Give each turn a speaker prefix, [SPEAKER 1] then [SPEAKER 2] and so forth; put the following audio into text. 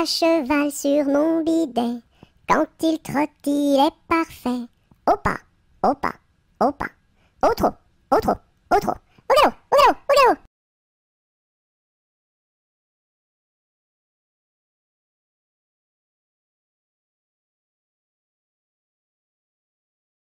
[SPEAKER 1] à cheval sur mon bidet. Quand il trotte, il est parfait. Au pas, au pas, au pas, au trop, au